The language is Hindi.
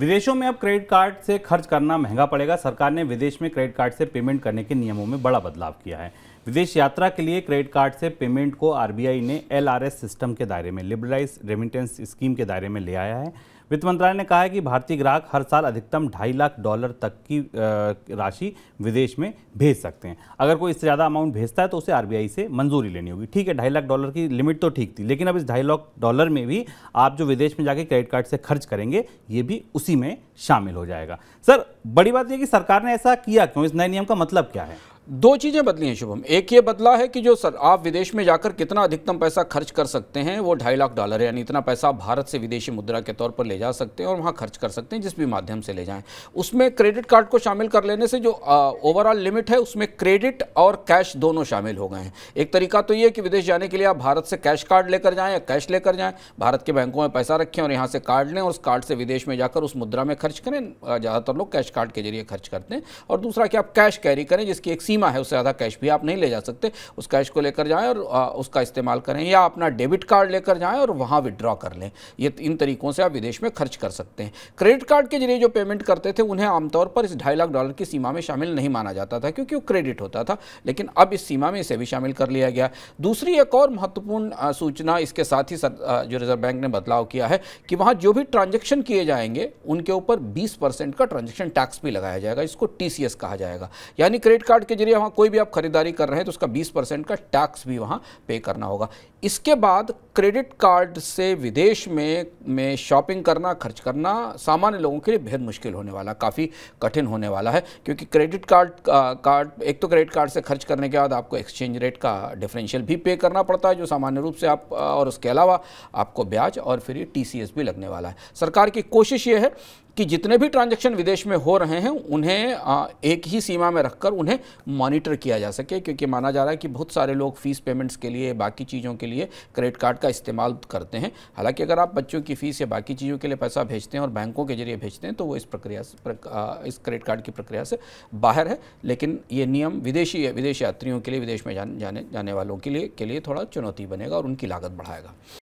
विदेशों में अब क्रेडिट कार्ड से खर्च करना महंगा पड़ेगा सरकार ने विदेश में क्रेडिट कार्ड से पेमेंट करने के नियमों में बड़ा बदलाव किया है विदेश यात्रा के लिए क्रेडिट कार्ड से पेमेंट को आरबीआई ने एलआरएस सिस्टम के दायरे में लिबरलाइज रेमिटेंस स्कीम के दायरे में ले आया है वित्त मंत्रालय ने कहा है कि भारतीय ग्राहक हर साल अधिकतम ढाई लाख डॉलर तक की राशि विदेश में भेज सकते हैं अगर कोई इससे ज़्यादा अमाउंट भेजता है तो उसे आरबीआई से मंजूरी लेनी होगी ठीक है ढाई लाख डॉलर की लिमिट तो ठीक थी लेकिन अब इस ढाई लाख डॉलर में भी आप जो विदेश में जाके क्रेडिट कार्ड से खर्च करेंगे ये भी उसी में शामिल हो जाएगा सर बड़ी बात यह कि सरकार ने ऐसा किया क्यों इस नए नियम का मतलब क्या है दो चीज़ें बदली हैं शुभम एक ये बदला है कि जो सर आप विदेश में जाकर कितना अधिकतम पैसा खर्च कर सकते हैं वो ढाई लाख डॉलर यानी इतना पैसा आप भारत से विदेशी मुद्रा के तौर पर ले जा सकते हैं और वहाँ खर्च कर सकते हैं जिस भी माध्यम से ले जाएं उसमें क्रेडिट कार्ड को शामिल कर लेने से जो ओवरऑल लिमिट है उसमें क्रेडिट और कैश दोनों शामिल हो गए हैं एक तरीका तो ये कि विदेश जाने के लिए आप भारत से कैश कार्ड लेकर जाएँ या कैश लेकर जाएँ भारत के बैंकों में पैसा रखें और यहाँ से कार्ड लें और उस कार्ड से विदेश में जाकर उस मुद्रा में खर्च करें ज़्यादातर लोग कैश कार्ड के जरिए खर्च करते हैं और दूसरा कि आप कैश कैरी करें जिसकी एक सीमा सीमा है उससे ज़्यादा कैश भी आप नहीं ले जा सकते उस कैश को लेकर जाएँ और उसका इस्तेमाल करें या अपना डेबिट कार्ड लेकर जाएँ और वहाँ विड्रॉ कर लें ये इन तरीकों से आप विदेश में खर्च कर सकते हैं क्रेडिट कार्ड के जरिए जो पेमेंट करते थे उन्हें आमतौर पर इस ढाई लाख डॉलर की सीमा में शामिल नहीं माना जाता था क्योंकि वो क्रेडिट होता था लेकिन अब इस सीमा में इसे भी शामिल कर लिया गया दूसरी एक और महत्वपूर्ण सूचना इसके साथ ही जो रिजर्व बैंक ने बदलाव किया है कि वहाँ जो भी ट्रांजेक्शन किए जाएंगे उनके ऊपर बीस का ट्रांजेक्शन टैक्स भी लगाया जाएगा इसको टी कहा जाएगा यानी क्रेडिट कार्ड के जरिए इसलिए वहाँ कोई भी आप खरीदारी कर रहे हैं तो उसका 20 परसेंट का टैक्स भी वहाँ पे करना होगा इसके बाद क्रेडिट कार्ड से विदेश में में शॉपिंग करना खर्च करना सामान्य लोगों के लिए बेहद मुश्किल होने वाला काफ़ी कठिन होने वाला है क्योंकि क्रेडिट कार्ड कार्ड एक तो क्रेडिट कार्ड से खर्च करने के बाद आपको एक्सचेंज रेट का डिफरेंशियल भी पे करना पड़ता है जो सामान्य रूप से आप और उसके अलावा आपको ब्याज और फिर ये टी भी लगने वाला है सरकार की कोशिश ये है कि जितने भी ट्रांजैक्शन विदेश में हो रहे हैं उन्हें एक ही सीमा में रखकर उन्हें मॉनिटर किया जा सके क्योंकि माना जा रहा है कि बहुत सारे लोग फीस पेमेंट्स के लिए बाकी चीज़ों के लिए क्रेडिट कार्ड का इस्तेमाल करते हैं हालांकि अगर आप बच्चों की फ़ीस या बाकी चीज़ों के लिए पैसा भेजते हैं और बैंकों के जरिए भेजते हैं तो वो इस प्रक्रिया से प्रक, इस क्रेडिट कार्ड की प्रक्रिया से बाहर है लेकिन ये नियम विदेशी विदेश यात्रियों के लिए विदेश में जाने जाने वालों के लिए के लिए थोड़ा चुनौती बनेगा और उनकी लागत बढ़ाएगा